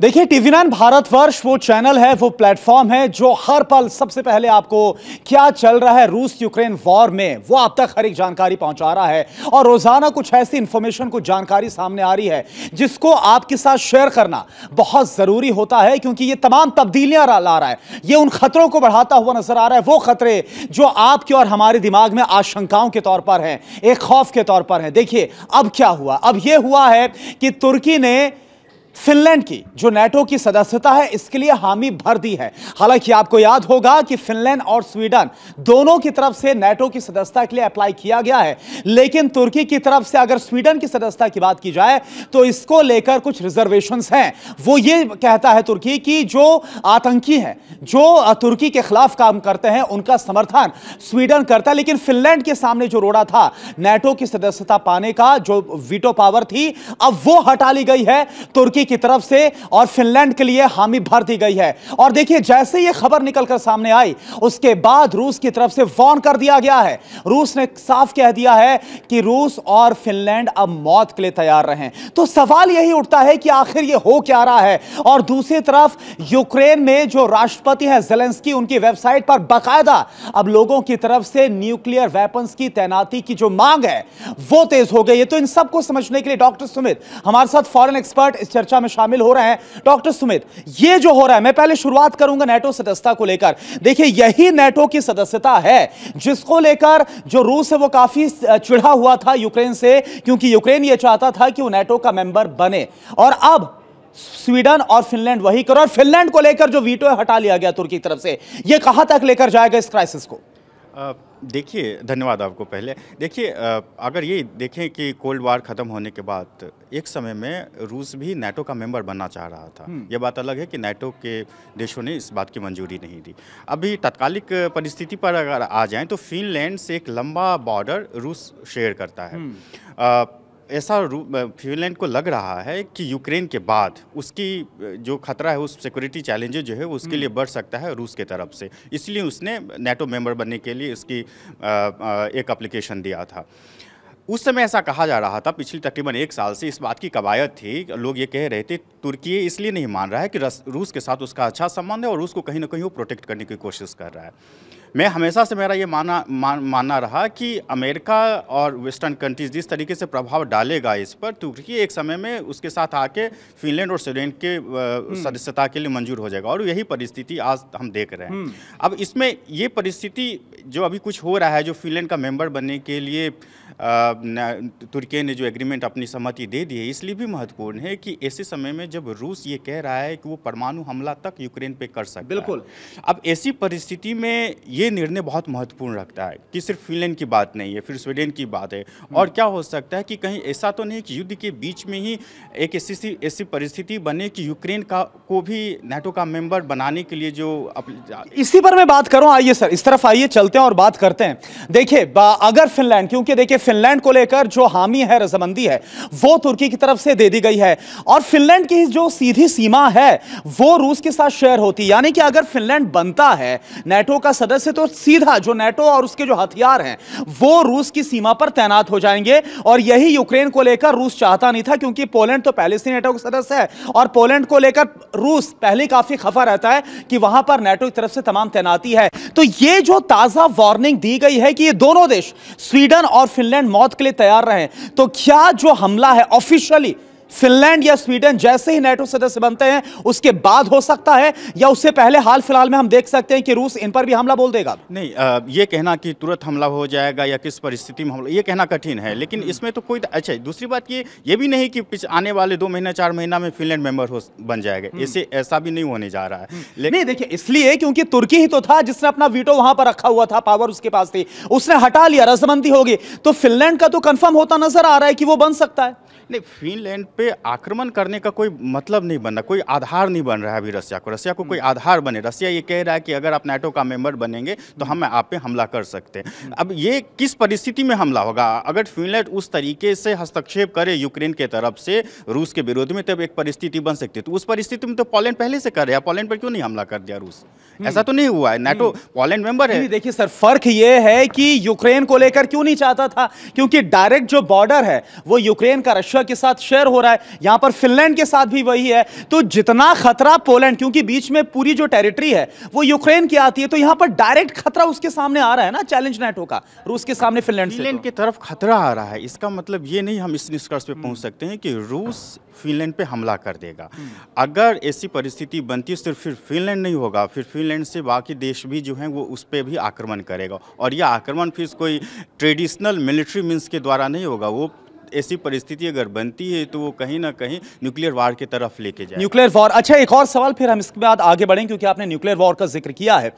देखिए TV nine Bharatvarsh वो channel है वो प्लेटफॉर्म है जो हर पल सबसे पहले आपको क्या चल रहा है रूस यूक्रेन वॉर में वो आप तक हर एक जानकारी पहुंचा रहा है और रोजाना कुछ ऐसी इंफॉर्मेशन कुछ जानकारी सामने आ रही है जिसको आपके साथ शेयर करना बहुत जरूरी होता है क्योंकि ये तमाम तब्दीलियां ला रहा है ये उन खतरों को बढ़ाता हुआ नजर आ रहा है वो खतरे जो आपके और हमारे दिमाग में आशंकाओं के तौर पर हैं एक खौफ के तौर पर हैं देखिए अब क्या हुआ अब यह हुआ है कि तुर्की ने फिनलैंड की जो नेटो की सदस्यता है इसके लिए हामी भर दी है हालांकि आपको याद होगा कि फिनलैंड और स्वीडन दोनों की तरफ से नेटो की सदस्यता के लिए अप्लाई किया गया है लेकिन तुर्की की तरफ से अगर स्वीडन की सदस्यता की बात की जाए तो इसको लेकर कुछ रिजर्वेशन हैं वो ये कहता है तुर्की की जो आतंकी है जो तुर्की के खिलाफ काम करते हैं उनका समर्थन स्वीडन करता है लेकिन फिनलैंड के सामने जो रोड़ा था नेटो की सदस्यता पाने का जो वीटो पावर थी अब वो हटा ली गई है तुर्की की तरफ से और फिनलैंड के लिए हामी भर दी गई है और देखिए जैसे यह खबर निकलकर सामने आई उसके बाद रूस की तरफ से वॉर्न कर दिया गया है रूस ने साफ कह दिया है कि रूस और फिनलैंड अब मौत के लिए तैयार रहे तो सवाल यही उठता है कि आखिर यह हो क्या रहा है और दूसरी तरफ यूक्रेन में जो राष्ट्रपति हैं जेलेंस्की उनकी वेबसाइट पर बाकायदा अब लोगों की तरफ से न्यूक्लियर वेपन्स की तैनाती की जो मांग है वो तेज हो गई है तो इन सबको समझने के लिए डॉक्टर सुमित हमारे साथ फॉरेन एक्सपर्ट इस चर्चा चर्चा में शामिल हो रहे हैं डॉक्टर सुमित ये जो हो रहा है मैं पहले शुरुआत करूंगा नेटो सदस्यता को लेकर देखिए यही नेटो की सदस्यता है जिसको लेकर जो रूस है वो काफी चिढ़ा हुआ था यूक्रेन से क्योंकि यूक्रेन ये चाहता था कि वो नेटो का मेंबर बने और अब स्वीडन और फिनलैंड वही करो और फिनलैंड को लेकर जो वीटो हटा लिया गया तुर्की की तरफ से ये कहां तक लेकर जाएगा इस क्राइसिस को आ... देखिए धन्यवाद आपको पहले देखिए अगर ये देखें कि कोल्ड वार ख़त्म होने के बाद एक समय में रूस भी नेटो का मेंबर बनना चाह रहा था हम्म। ये बात अलग है कि नेटो के देशों ने इस बात की मंजूरी नहीं दी अभी तत्कालिक परिस्थिति पर अगर आ जाएं तो फिनलैंड से एक लंबा बॉर्डर रूस शेयर करता है हम्म। ऐसा फिनलैंड को लग रहा है कि यूक्रेन के बाद उसकी जो खतरा है उस सिक्योरिटी चैलेंजेज जो है उसके हम्म। लिए बढ़ सकता है रूस के तरफ से इसलिए उसने नेटो मेंबर बनने के लिए इसकी एक अप्लीकेशन दिया था उस समय ऐसा कहा जा रहा था पिछले तकरीबन एक साल से इस बात की कवायद थी लोग ये कह रहे थे तुर्की इसलिए नहीं मान रहा है कि रूस के साथ उसका अच्छा संबंध है और रूस को कहीं ना कहीं वो प्रोटेक्ट करने की कोशिश कर रहा है मैं हमेशा से मेरा ये माना मान, मानना रहा कि अमेरिका और वेस्टर्न कंट्रीज़ जिस तरीके से प्रभाव डालेगा इस पर तुर्की तो एक समय में उसके साथ आके फिनलैंड और स्वीडन के हम्म। सदस्यता के लिए मंजूर हो जाएगा और यही परिस्थिति आज हम देख रहे हैं हम्म। अब इसमें ये परिस्थिति जो अभी कुछ हो रहा है जो फिनलैंड का मेम्बर बनने के लिए तुर्की ने जो एग्रीमेंट अपनी सहमति दे दी है इसलिए भी महत्वपूर्ण है कि ऐसे समय में जब रूस ये कह रहा है कि वो परमाणु हमला तक यूक्रेन पर कर सकता बिल्कुल अब ऐसी परिस्थिति में ये निर्णय बहुत महत्वपूर्ण रखता है कि सिर्फ फिनलैंड की बात नहीं है फिर स्वीडन की बात है और क्या हो सकता है कि कहीं ऐसा तो नहीं कि युद्ध के बीच में ही एक ऐसी ऐसी परिस्थिति बने कि यूक्रेन का को भी नेटो का मेंबर बनाने के लिए जो इसी पर मैं बात करूँ आइए सर इस तरफ आइए चलते हैं और बात करते हैं देखिए अगर फिनलैंड क्योंकि देखिए फिनलैंड को लेकर जो हामी है रजामंदी है वो तुर्की की तरफ से दे दी गई है और फिनलैंड की जो सीधी सीमा है वो रूस के साथ शेयर होती है यानी कि अगर फिनलैंड बनता है नेटो का सदस्य से तो सीधा जो नेटो और उसके जो हथियार हैं वो रूस की सीमा पर तैनात हो जाएंगे और यही यूक्रेन को लेकर रूस चाहता नहीं था क्योंकि पोलैंड तो पहले से नेटो का सदस्य है और पोलैंड को लेकर रूस पहले काफी खफा रहता है कि वहां पर नेटो की तरफ से तमाम तैनाती है तो ये जो ताजा वार्निंग दी गई है कि ये दोनों देश स्वीडन और फिनलैंड मौत के लिए तैयार रहे तो क्या जो हमला है ऑफिशियली फिनलैंड या स्वीडन जैसे ही नेटो सदस्य बनते हैं उसके बाद हो सकता है या उससे पहले हाल फिलहाल में हम देख सकते हैं कि रूस इन पर भी हमला बोल देगा नहीं आ, ये कहना कि तुरंत हमला हो जाएगा या किस परिस्थिति में हमला ये कहना कठिन है लेकिन हम्म। इसमें तो कोई अच्छा दूसरी बात ये ये भी नहीं कि आने वाले दो महीना चार महीना में फिनलैंड मेंबर हो बन जाएगा इसे हम्म। ऐसा भी नहीं होने जा रहा है हम्म। लेकिन देखिए इसलिए क्योंकि तुर्की ही तो था जिसने अपना वीटो वहां पर रखा हुआ था पावर उसके पास थी उसने हटा लिया रसबंदी होगी तो फिनलैंड का तो कन्फर्म होता नजर आ रहा है कि वो बन सकता है नहीं फिनलैंड पे आक्रमण करने का कोई मतलब नहीं बन रहा कोई आधार नहीं बन रहा है अभी रशिया को रशिया को कोई हम्म। आधार बने रसिया ये कह रहा है कि अगर आप नेटो का मेंबर बनेंगे तो हम आप पे हमला कर सकते हैं हम्म। अब ये किस परिस्थिति में हमला होगा अगर फिनलैंड उस तरीके से हस्तक्षेप करे यूक्रेन के तरफ से रूस के विरोध में तब एक परिस्थिति बन सकती है तो उस परिस्थिति में तो पोलैंड पहले से कर रहा है पोलैंड पर क्यों नहीं हमला कर दिया रूस हम्म। ऐसा तो नहीं हुआ है नेटो पोलैंड मेंबर है देखिए सर फर्क ये है कि यूक्रेन को लेकर क्यों नहीं चाहता था क्योंकि डायरेक्ट जो बॉर्डर है वो यूक्रेन का रशिया के साथ शेयर हो रहा रहा है यहां पर फिनलैंड के साथ भी वही है तो जितना खतरा पोलैंड क्योंकि बीच में पूरी जो टेरिटरी है वो यूक्रेन की आती है तो यहां पर डायरेक्ट खतरा उसके सामने आ रहा है ना चैलेंज नेटो का रूस के सामने फिनलैंड फिनलैंड तो। की तरफ खतरा आ रहा है इसका मतलब ये नहीं हम इस निष्कर्ष पर पहुंच सकते हैं कि रूस फिनलैंड पे हमला कर देगा हम्म। अगर ऐसी परिस्थिति बनती है सिर्फ तो फिर फिनलैंड नहीं होगा फिर फिनलैंड से बाकी देश भी जो हैं वो उस पर भी आक्रमण करेगा और यह आक्रमण फिर कोई ट्रेडिशनल मिलिट्री मीन्स के द्वारा नहीं होगा वो ऐसी परिस्थिति अगर बनती है तो वो कहीं ना कहीं न्यूक्लियर वार की तरफ लेके जाए न्यूक्लियर वॉर अच्छा एक और सवाल फिर हम इसके बाद आगे बढ़ें क्योंकि आपने न्यूक्लियर वॉर का जिक्र किया है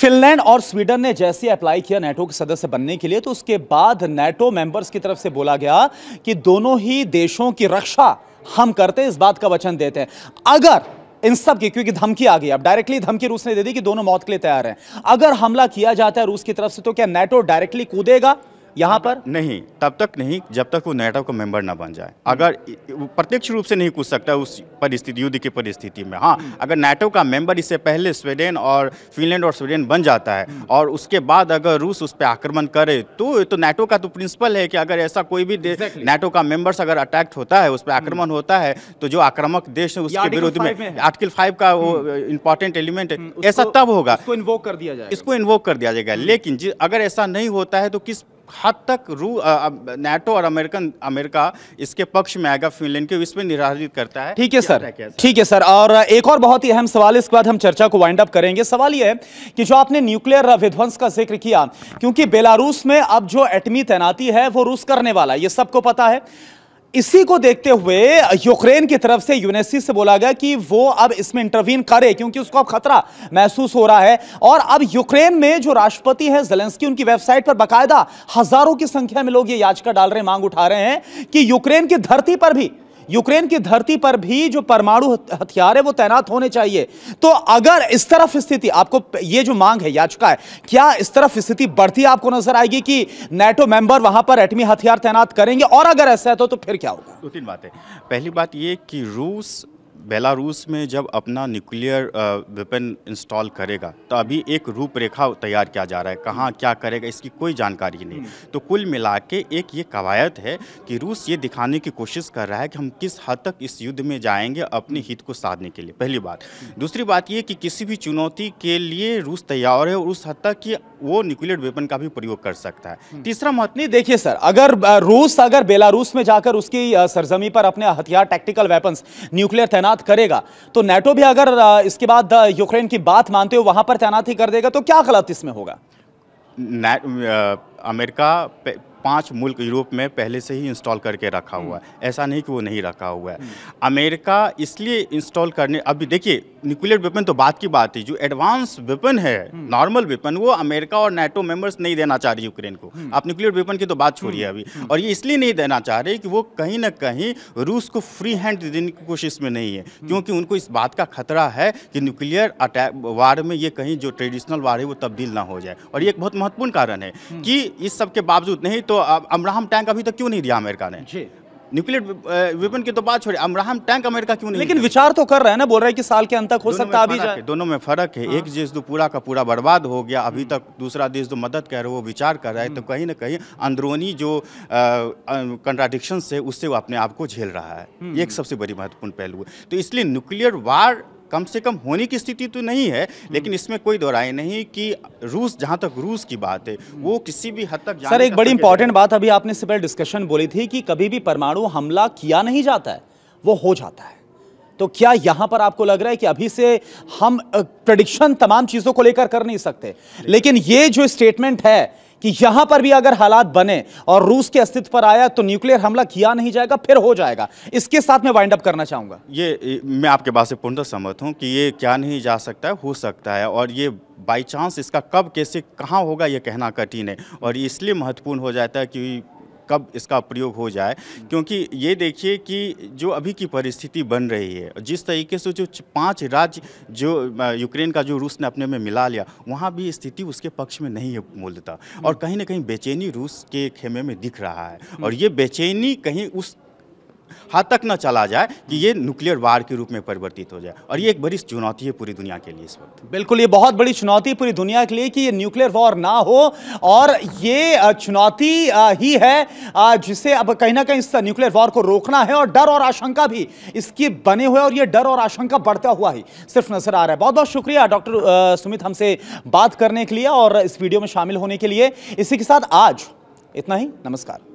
फिनलैंड और स्वीडन ने जैसे अप्लाई किया नेटो के सदस्य बनने के लिए तो उसके बाद नेटो मेंबर्स की तरफ से बोला गया कि दोनों ही देशों की रक्षा हम करते हैं इस बात का वचन देते हैं अगर इन सब की क्योंकि धमकी आ गई अब डायरेक्टली धमकी रूस ने दे दी कि दोनों मौत के लिए तैयार हैं अगर हमला किया जाता है रूस की तरफ से तो क्या नेटो डायरेक्टली कूदेगा यहाँ पर नहीं तब तक नहीं जब तक वो नेटो का मेंबर ना बन जाए अगर प्रत्यक्ष रूप से नहीं कूद सकता उस परिस्थिति युद्ध की परिस्थिति में हाँ हम्म। अगर नेटो का मेंबर इससे पहले स्वीडन और फिनलैंड और स्वीडन बन जाता है हम्म। और उसके बाद अगर रूस उस पर आक्रमण करे तो तो नेटो का तो प्रिंसिपल है कि अगर ऐसा कोई भी देश exactly. नेटो का मेंबर्स अगर अटैक होता है उस पर आक्रमण हम्म। होता है तो जो आक्रामक देश है उसके विरुद्ध में आर्टिकल फाइव का वो इंपॉर्टेंट एलिमेंट है ऐसा तब होगा इसको इन्वोक कर दिया जाएगा इसको इन्वोक कर दिया जाएगा लेकिन अगर ऐसा नहीं होता है तो किस हद तक रू नेटो और अमेरिकन अमेरिका इसके पक्ष में आएगा फिनलैंड के इसमें निराधित करता है ठीक है सर ठीक है सर और एक और बहुत ही अहम सवाल इसके बाद हम चर्चा को वाइंड अप करेंगे सवाल यह है कि जो आपने न्यूक्लियर विध्वंस का जिक्र किया क्योंकि बेलारूस में अब जो एटमी तैनाती है वो रूस करने वाला ये सबको पता है इसी को देखते हुए यूक्रेन की तरफ से यूनेसी से बोला गया कि वो अब इसमें इंटरवीन करे क्योंकि उसको अब खतरा महसूस हो रहा है और अब यूक्रेन में जो राष्ट्रपति है जेलेंस्की उनकी वेबसाइट पर बाकायदा हजारों की संख्या में लोग ये याचिका डाल रहे हैं मांग उठा रहे हैं कि यूक्रेन की धरती पर भी यूक्रेन की धरती पर भी जो परमाणु हथियार है वो तैनात होने चाहिए तो अगर इस तरफ स्थिति आपको ये जो मांग है याचिका है क्या इस तरफ स्थिति बढ़ती आपको नजर आएगी कि नेटो मेंबर वहां पर एटमी हथियार तैनात करेंगे और अगर ऐसा है तो, तो फिर क्या होगा दो तीन बातें पहली बात ये कि रूस बेलारूस में जब अपना न्यूक्लियर वेपन इंस्टॉल करेगा तो अभी एक रूपरेखा तैयार किया जा रहा है कहाँ क्या करेगा इसकी कोई जानकारी नहीं हम्म। तो कुल मिला के एक ये कवायद है कि रूस ये दिखाने की कोशिश कर रहा है कि हम किस हद तक इस युद्ध में जाएंगे अपने हित को साधने के लिए पहली बात हम्म। दूसरी बात ये कि किसी भी चुनौती के लिए रूस तैयार है और उस हद तक कि वो न्यूक्लियर वेपन का भी प्रयोग कर सकता है हम्म। तीसरा मत नहीं देखिए सर अगर रूस अगर बेलारूस में जाकर उसकी सरजमी पर अपने हथियार टैक्टिकल वेपन्स न्यूक्लियर तैनात साथ करेगा तो नेटो भी अगर इसके बाद यूक्रेन की बात मानते हो वहां पर तैनाती कर देगा तो क्या गलत इसमें होगा अमेरिका पांच मुल्क यूरोप में पहले से ही इंस्टॉल करके रखा हुआ है हम्म। ऐसा नहीं कि वो नहीं रखा हुआ है हम्म। अमेरिका इसलिए इंस्टॉल करने अभी देखिए न्यूक्लियर वेपन तो बात की बात है जो एडवांस वेपन है नॉर्मल वेपन वो अमेरिका और नेटो मेंबर्स नहीं देना चाह रही यूक्रेन को हम्म। आप न्यूक्लियर वेपन की तो बात छोड़िए अभी और ये इसलिए नहीं देना चाह रहे कि वो कहीं ना कहीं रूस को फ्री हैंड देने की कोशिश में नहीं है क्योंकि उनको इस बात का खतरा है कि न्यूक्लियर अटैक वार में ये कहीं जो ट्रेडिशनल वार है वो तब्दील ना हो जाए और ये एक बहुत महत्वपूर्ण कारण है कि इस सब के बावजूद नहीं तो तो अमराहम टैंक अभी तक तो क्यों नहीं दिया अमेरिका ने जी न्यूक्लियर वेपन की तो बात छोड़े अमराहम टैंक अमेरिका क्यों नहीं लेकिन विचार तो कर रहे हैं ना बोल रहे हैं कि साल के अंत तक हो सकता है अभी जाए दोनों में फर्क है हाँ। एक देश तो पूरा का पूरा बर्बाद हो गया अभी हम्म। तक दूसरा देश जो तो मदद कर रहे वो विचार कर रहा है तो हम्म। कहीं ना कहीं अंदरूनी जो कंट्राडिक्शन है उससे वो अपने आप को झेल रहा है हम्म। एक सबसे बड़ी महत्वपूर्ण पहलू है तो इसलिए न्यूक्लियर वार कम से कम होने की स्थिति तो नहीं है लेकिन हम्म। इसमें कोई दोराय नहीं कि रूस जहां तक रूस की बात है वो हम्म। किसी भी हद तक सर एक बड़ी इंपॉर्टेंट बात अभी आपने इससे पहले डिस्कशन बोली थी कि कभी भी परमाणु हमला किया नहीं जाता है वो हो जाता है तो क्या यहां पर आपको लग रहा है कि अभी से हम प्रडिक्शन तमाम चीजों को लेकर कर नहीं सकते लेकिन ये जो स्टेटमेंट है कि यहां पर भी अगर हालात बने और रूस के अस्तित्व पर आया तो न्यूक्लियर हमला किया नहीं जाएगा फिर हो जाएगा इसके साथ मैं वाइंड अप करना चाहूंगा ये मैं आपके बात से पूर्णतः सहमत हूँ कि ये क्या नहीं जा सकता है हो सकता है और ये बाई चांस इसका कब कैसे कहाँ होगा ये कहना कठिन है और इसलिए महत्वपूर्ण हो जाता है कि कब इसका प्रयोग हो जाए क्योंकि ये देखिए कि जो अभी की परिस्थिति बन रही है जिस तरीके से जो पांच राज्य जो यूक्रेन का जो रूस ने अपने में मिला लिया वहाँ भी स्थिति उसके पक्ष में नहीं है मूलता और हम्म। कहीं ना कहीं बेचैनी रूस के खेमे में दिख रहा है और हम्म। ये बेचैनी कहीं उस हद तक न चला जाए कि ये न्यूक्लियर वार के रूप में परिवर्तित हो जाए और ये एक बड़ी चुनौती है पूरी दुनिया के लिए इस वक्त बिल्कुल ये बहुत बड़ी चुनौती पूरी दुनिया के लिए कि ये न्यूक्लियर वॉर ना हो और ये चुनौती ही है जिसे अब कहीं ना कहीं इस न्यूक्लियर वॉर को रोकना है और डर और आशंका भी इसकी बने हुए और ये डर और आशंका बढ़ता हुआ ही सिर्फ नजर आ रहा है बहुत बहुत शुक्रिया डॉक्टर सुमित हमसे बात करने के लिए और इस वीडियो में शामिल होने के लिए इसी के साथ आज इतना ही नमस्कार